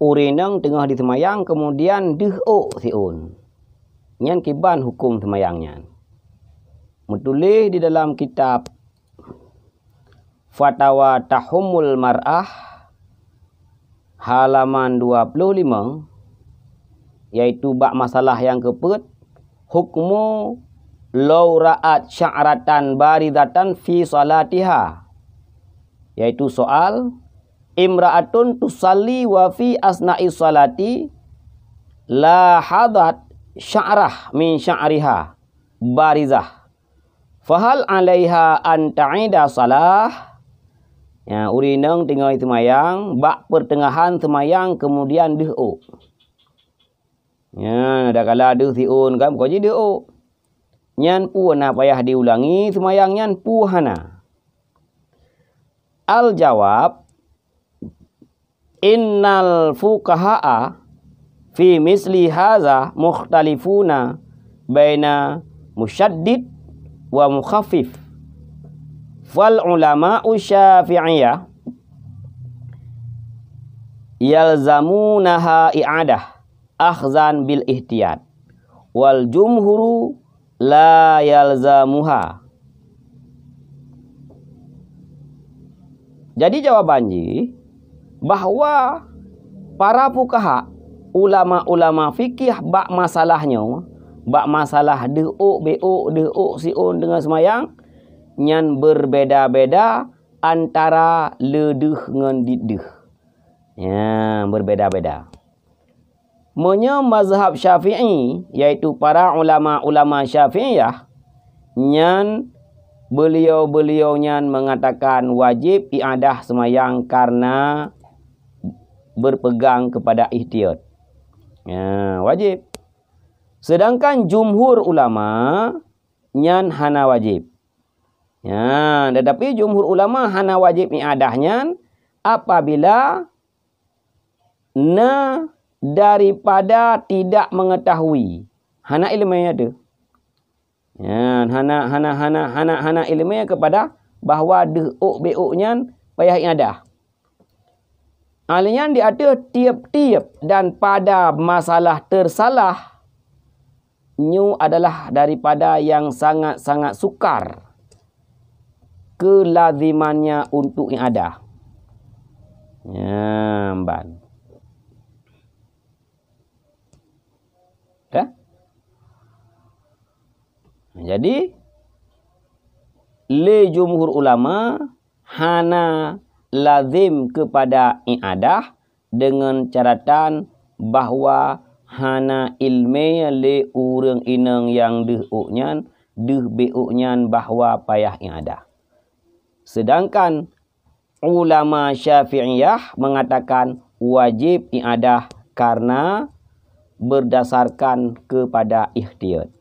urineng tengah di semayang kemudian deh o siun nyen kiban hukum semayangnya mutulih di dalam kitab fatwa tahumul mar'ah halaman 25 yaitu bab masalah yang keput hukmu lauraat sya'ratan baridatan fi salatiha yaitu soal imra'atun tusalli wa fi asna'i salati la hadat sya'rah min sya'riha barizah fahal 'alaiha an ta'ida salah ya urineng tengah itu mayang bak pertengahan semayang kemudian dhu ya ada kala dhu siun kan kau jadi dhu nyan puana payah diulangi semayang nyan puhana al jawab innal fuqaha'a fi misli hadza mukhtalifuna baina musyaddid wa mukhaffif wal ulama syafi'iyah yalzamunaha i'adah akhzan bil ihtiyat wal jumhuru la yalzamuha jadi jawabannya bahawa para fukaha ulama-ulama fikih bak masalahnya bak masalah deuk beuk si siun dengan semayang nyan berbeda-beda antara ledeh ngan didih ya berbeda-beda menya mazhab syafi'i iaitu para ulama-ulama syafi'iyah nyan beliau-beliau nyan mengatakan wajib iadah semayang karena berpegang kepada ihtiyat. Ya, wajib. Sedangkan jumhur ulama nyan hana wajib. Ya, tetapi jumhur ulama hana wajib ni adahnya apabila na daripada tidak mengetahui. Hana ilmu yang ada. Ya, hana hana hana hana hana ilmu kepada bahawa de'uk be'uknya payah yang adah. Alian ah, dia ada tiap-tiap dan pada masalah tersalah nyu adalah daripada yang sangat-sangat sukar kelazimannya untuk yang ada. Ya, mban. Ya. Eh? Jadi le jumhur ulama hana lazim kepada i'adah dengan caratan bahawa hana ilmi le urang inang yang deh uknyan deh beuknyan bahawa payah i'adah sedangkan ulama syafi'iyah mengatakan wajib i'adah karena berdasarkan kepada ikhtiyat